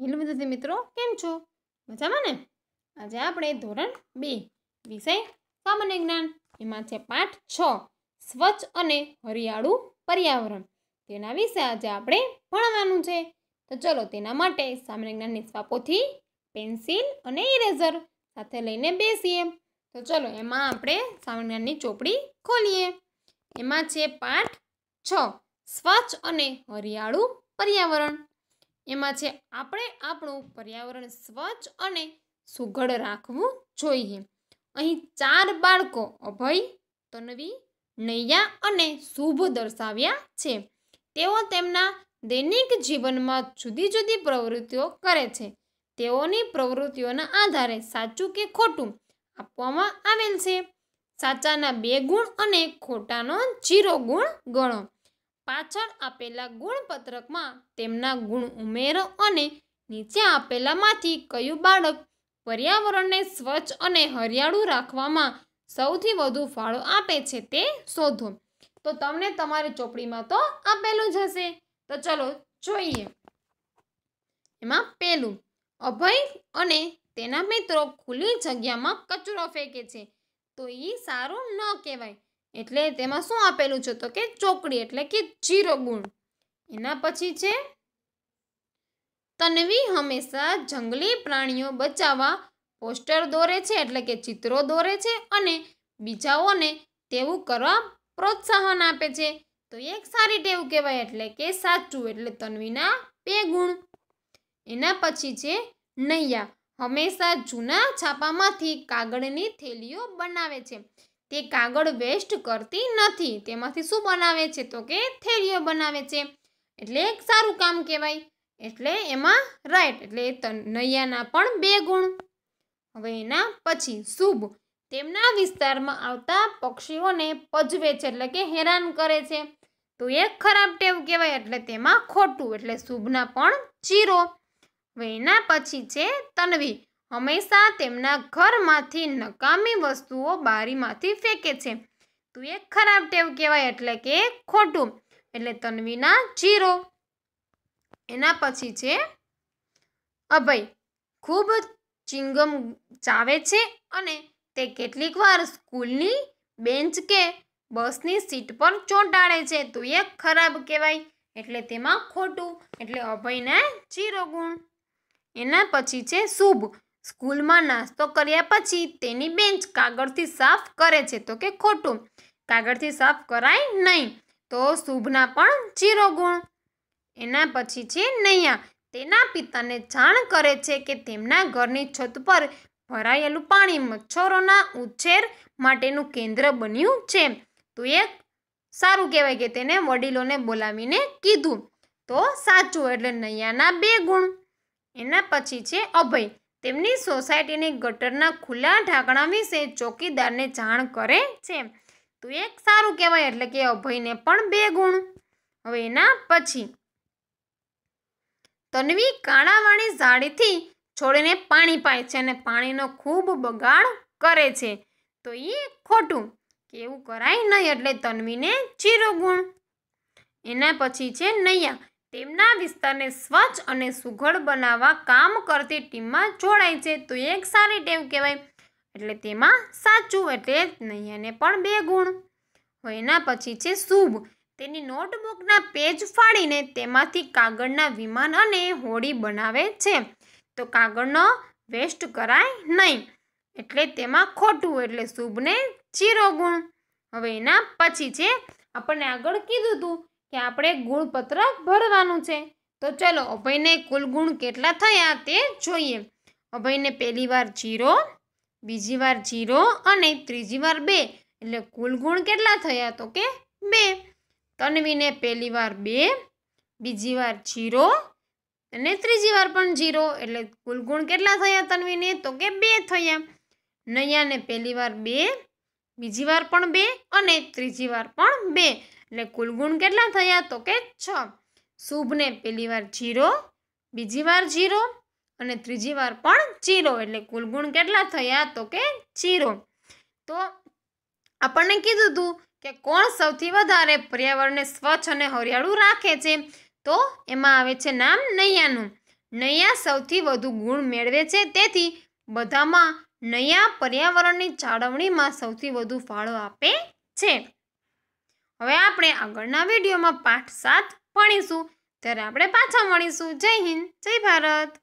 hello વિદ્યાર્થી મિત્રો કેમ છો મજામાં ને આજે આપણે ધોરણ બે વિષય સામાન્ય જ્ઞાન એમાં છે પાઠ છ સ્વચ્છ અને હરિયાળું પર્યાવરણ તેના વિશે આજે આપણે ભણવાનું છે તો ચલો તેના માટે સામાન્ય જ્ઞાનની સ્વાપોથી પેન્સિલ અને ઇરેઝર સાથે લઈને બેસીએ તો ચલો એમાં આપણે સામાન્ય જ્ઞાનની ચોપડી ખોલીએ એમાં છે પાઠ છ સ્વચ્છ અને હરિયાળું પર્યાવરણ એમાં છે આપણે આપણું પર્યાવરણ સ્વચ્છ અને સુઘડ રાખવું જોઈએ અહીં ચાર બાળકો અભય તન્વી નૈયા અને શુભ દર્શાવ્યા છે તેઓ તેમના દૈનિક જીવનમાં જુદી જુદી પ્રવૃત્તિઓ કરે છે તેઓની પ્રવૃત્તિઓના આધારે સાચું કે ખોટું આપવામાં આવેલ છે સાચાના બે ગુણ અને ખોટાનો જીરો ગુણ ગણો પાછળ આપેલા ગુણપત્રકમાં તેમના ગુણ ઉમેરો અને નીચે આપેલામાંથી કયું બાળક પર્યાવરણને સ્વચ્છ અને હરિયાળું રાખવામાં સૌથી વધુ ફાળો આપે છે તે શોધો તો તમને તમારી ચોપડીમાં તો આપેલું જ હશે તો ચલો જોઈએ એમાં પેલું અભય અને તેના મિત્રો ખુલ્લી જગ્યામાં કચરો ફેંકે છે તો એ સારું ન કહેવાય એટલે તેમાં શું આપેલું છે તો કે ચોકડી એટલે કે જીરો ગુણ એના પછી છે તન્વી હંમેશા જંગલી પ્રાણીઓ બચાવવા પોસ્ટર દોરે છે એટલે કે ચિત્રો દોરે છે અને બીજાઓને તેવું કરવા પ્રોત્સાહન આપે છે તો એક સારી ટેવ કહેવાય એટલે કે સાચું એટલે તન્વીના બે ગુણ એના પછી છે નૈયા હંમેશા જૂના છાપામાંથી કાગળની થેલીઓ બનાવે છે તે કાગળ વેસ્ટ કરતી નથી તેમાંથી શું બનાવે છે તો કે થેલીઓ બનાવે છે એટલે એક સારું કામ કહેવાય એટલે એમાં રાઈટ એટલે નૈયાના પણ બે ગુણ હવે એના પછી શુભ તેમના વિસ્તારમાં આવતા પક્ષીઓને પજવે છે એટલે કે હેરાન કરે છે તો એક ખરાબ ટેવ કહેવાય એટલે તેમાં ખોટું એટલે શુભના પણ ચીરો હવે એના પછી છે તન્વી હંમેશા તેમના ઘરમાંથી નકામી વસ્તુઓ બારીમાંથી ફેંકે છે તું એક ખરાબ ટેવ કહેવાય એટલે કે ખોટું એટલે તન્વીના જીરો એના પછી છે અભય ખૂબ ચિંગમ ચાવે છે અને તે કેટલીક વાર સ્કૂલની બેન્ચ કે બસની સીટ પર ચોંટાડે છે તો એ ખરાબ કહેવાય એટલે તેમાં ખોટું એટલે અભયને ચીરો ગુણ એના પછી છે શુભ સ્કૂલમાં નાસ્તો કર્યા પછી તેની બેન્ચ કાગળથી સાફ કરે છે તો કે ખોટું કાગળથી સાફ કરાય નહીં તો શુભના પણ જીરો ગુણ એના પછી છે નૈયા તેના પિતાને જાણ કરે છે કે તેમના ઘરની છત પર ભરાયેલું પાણી મચ્છરોના ઉછેર માટેનું કેન્દ્ર બન્યું છે તો એક સારું કહેવાય કે તેને વડીલોને બોલાવીને કીધું તો સાચું એટલે નૈયાના બે ગુણ એના પછી છે અભય તેમની સોસાયટીની ગટરના ખુલ્લા ઢાંકણા વિશે ચોકીદારને જાણ કરે છે તો એક સારું કહેવાય એટલે કે અભયને પણ બે ગુણ હવે એના પછી તન્વી કાણાવાળી ઝાડીથી છોડીને પાણી પાય છે અને પાણીનો ખૂબ બગાડ કરે છે તો એ ખોટું કે એવું કરાય નહીં એટલે તન્વીને ચીરો ગુણ એના પછી છે નૈયા તેમના વિસ્તારને સ્વચ્છ અને સુઘડ બનાવવા કામ કરતી ટીમમાં જોડાય છે તો એક સારી ટેવ કહેવાય એટલે તેમાં સાચું એટલે નૈયાને પણ બે ગુણ હોય એના પછી છે શુભ તેની નોટબુકના પેજ ફાડીને તેમાંથી કાગળના વિમાન અને હોડી બનાવે છે તો કાગળનો વેસ્ટ કરાય નહીં એટલે તેમાં ખોટું એટલે શુભને ચીરો ગુણ હવે એના પછી છે આપણને આગળ કીધું હતું કે આપણે ગુણપત્ર ભરવાનું છે તો ચલો અભયને કુલ ગુણ કેટલા થયા તે જોઈએ અભયને પહેલી વાર જીરો બીજી વાર જીરો અને ત્રીજી વાર બે એટલે કુલ ગુણ કેટલા થયા તો કે બે તન્વીને પહેલી વાર બે બીજી વાર જીરો અને ત્રીજી વાર પણ જીરો એટલે કુલ ગુણ કેટલા થયા તન્વીને તો કે બે થયા નૈયાને પહેલી વાર બે બીજી વાર પણ બે અને ત્રીજી વાર પણ બે એટલે કુલ ગુણ કેટલા થયા તો કે છ શુભને પહેલી વાર જીરો બીજી વાર જીરો અને ત્રીજી વાર પણ ચીરો એટલે કુલ ગુણ કેટલા થયા તો કે ચીરો તો આપણને કીધું હતું કે કોણ સૌથી વધારે પર્યાવરણને સ્વચ્છ અને હરિયાળું રાખે છે તો એમાં આવે છે નામ નૈયાનું નૈયા સૌથી વધુ ગુણ મેળવે છે તેથી બધામાં નયા પર્યાવરણની જાળવણીમાં સૌથી વધુ ફાળો આપે છે હવે આપણે આગળના વિડીયોમાં પાઠ સાત ભણીશું ત્યારે આપણે પાછા મળીશું જય હિન્દ જય ભારત